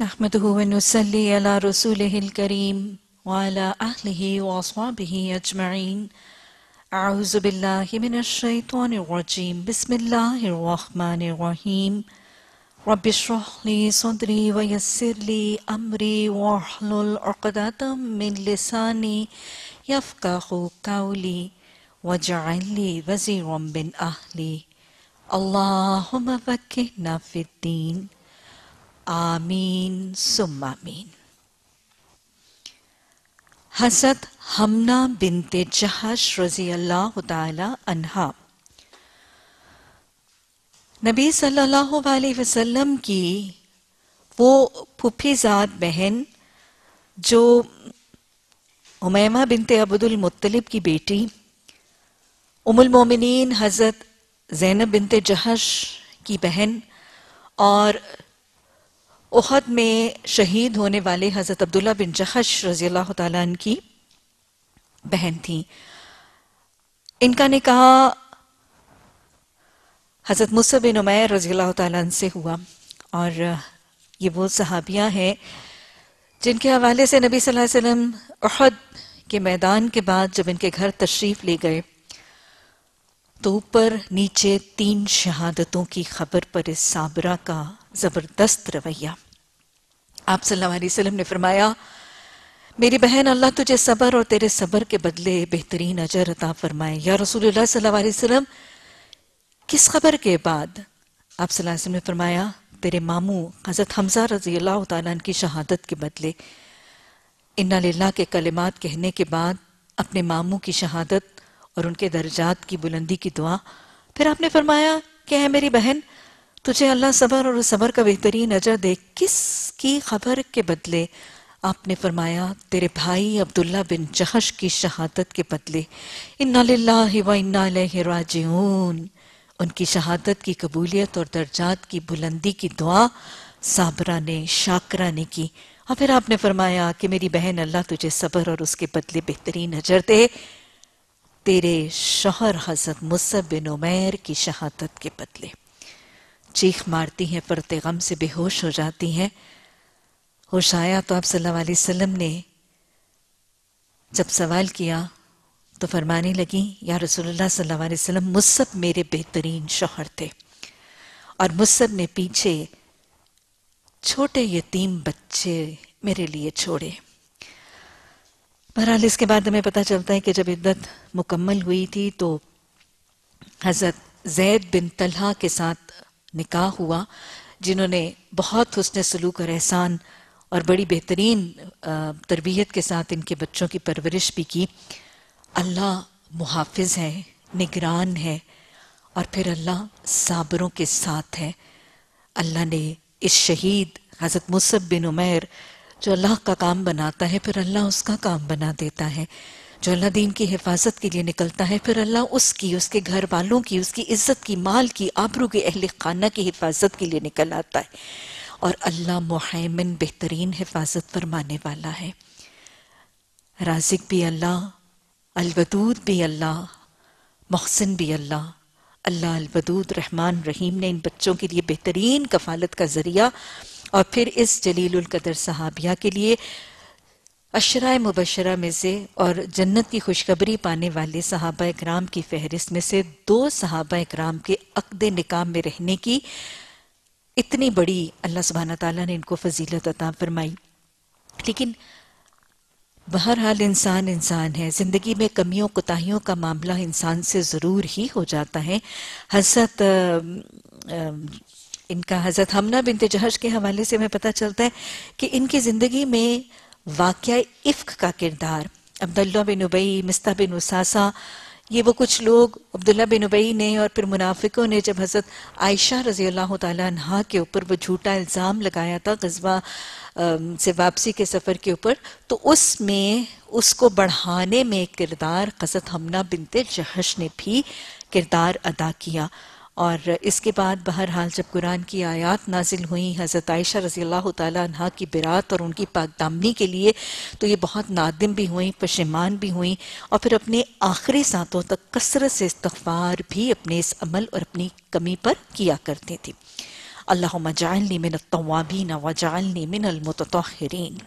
نحمده ونصلي على رسوله الكريم وعلى أهله وأصحابه أجمعين أعوذ بالله من الشيطان الرجيم بسم الله الرحمن الرحيم رب اشرح لي صدري ويسر لي أمري واحلل عقدة من لساني يفقه قولي واجعل لي وزيرا من أهلي اللهم فكهنا في الدين आमीन सुमामीन हजरत हमना बिनते जहाश रजी अल्लाह तहा नबी सल्लल्लाहु अलैहि वसल्लम की वो फुफीजात बहन जो उमैमा बिनते अब्दुल मुत्तलिब की बेटी उमुल मोमिनीन हज़रत जैनब बिनते जहश की बहन और उहद में शहीद होने वाले हज़रत अब्दुल्ला बिन जहश रजी अल्लाह की बहन थी इनका निकाह हज़रत मुस्ब बिन उमैर रजी अल्लाह तन से हुआ और ये वो सहाबियाँ हैं जिनके हवाले से नबी सल्लल्लाहु अलैहि वसल्लम उहद के मैदान के बाद जब इनके घर तशरीफ़ ले गए तो ऊपर नीचे तीन शहादतों की खबर पर इस साबरा का ज़बरदस्त रवैया आप सल्लल्लाहु अलैहि वसल्लम ने फरमाया मेरी बहन अल्लाह तुझे सबर और तेरे सबर के बदले बेहतरीन अजर अता फरमाए या रसूल सल्लल्लाहु अलैहि वसल्लम किस खबर के बाद आप सल्लल्लाहु अलैहि वसल्लम ने फरमाया तेरे मामू हज़रत हमजा रजी अल्लाह तन की शहादत के बदले इन्ना के कलिमात कहने के बाद अपने मामू की शहादत और उनके दर्जात की बुलंदी की दुआ फिर आपने फरमाया कि है मेरी बहन तुझे अल्लाह सबर और सबर का बेहतरीन अजर दे किस की खबर के बदले आपने फरमाया तेरे भाई अब्दुल्ला बिन जहश की शहादत के बदले इन्ना व इन्ना राजून उनकी शहादत की कबूलियत और दर्जात की बुलंदी की दुआ साबरा ने शाकरा ने की और फिर आपने फरमाया कि मेरी बहन अल्लाह तुझे सबर और उसके बदले बेहतरीन अजर दे तेरे शोहर हजरत मुसब बिन उमैर की शहादत के बदले चीख मारती हैं फरते गम से बेहोश हो जाती हैं होश आया तो आप सल्लल्लाहु अलैहि वसल्लम ने जब सवाल किया तो फरमाने लगी या रसूलुल्लाह सल्लल्लाहु अलैहि वसल्लम मुसब मेरे बेहतरीन शोहर थे और मुसब ने पीछे छोटे यतीम बच्चे मेरे लिए छोड़े बहरहाल इसके बाद हमें पता चलता है कि जब इद्दत मुकम्मल हुई थी तो हज़रत जैद बिन तलहा के साथ निकाह हुआ जिन्होंने बहुत हसन सलूक और एहसान और बड़ी बेहतरीन तरबियत के साथ इनके बच्चों की परवरिश भी की अल्लाह मुहाफ़ है निगरान है और फिर अल्लाह साबरों के साथ है अल्लाह ने इस शहीद हज़रत मुसब बिन उमैर जो अल्लाह का काम बनाता है फिर अल्लाह उसका काम बना देता है जो अल्लाह दीन की हिफाजत के लिए निकलता है फिर अल्लाह उसकी उसके घर वालों की उसकी इज्जत की माल की आबरू के अहल खाना की हिफाजत के लिए निकल आता है और अल्लाह मुहैमन बेहतरीन हिफाजत फरमाने वाला है राजिक भी अल्लाह अलबदूद भी अल्लाह मोहसिन भी अल्लाह अल्लाह अलबदूद रहमान रहीम ने इन बच्चों के लिए बेहतरीन कफालत का ज़रिया और फिर इस जलील कदर सहाबिया के लिए अशराय मुबशरा में से और जन्नत की खुशखबरी पाने वाले सहाबा कराम की फहरिस्त में से दो सहाबा कराम के अकद निकाम में रहने की इतनी बड़ी अल्लाह सुबहाना तला ने इनको फजीलत अता फरमाई लेकिन बहरहाल इंसान इंसान है ज़िंदगी में कमियों कोताहियों का मामला इंसान से ज़रूर ही हो जाता है हजरत इनका हजरत हमना बिनते जहश के हवाले से हमें पता चलता है कि इनकी ज़िंदगी में वाक़ इफ्क का किरदार अब्दुल्ला बिन उबई मिस्ता बिन उसासा ये वो कुछ लोग अब्दुल्ला बिन उबई ने और फिर मुनाफिकों ने जब हज़रत आयशा रज़ी अल्लाह तहा के ऊपर वो झूठा इल्ज़ाम लगाया था गजबा से वापसी के सफ़र के ऊपर तो उसमें उसको बढ़ाने में किरदार कसत हमना बिनते जहश ने भी किरदार अदा किया और इसके बाद बहरहाल जब कुरान की आयत नाजिल हुई हज़रत आयशा रज़ी अल्लाह तह की बिरात और उनकी पाकदामनी के लिए तो ये बहुत नादिम भी हुई पशेमान भी हुई और फिर अपने आखिरी सांतों तक कसरत से इस्तफ़ार भी अपने इस अमल और अपनी कमी पर किया करती थी अल्लाह जालनी मिन तवाबीन वजालनी मिन अलमतरीन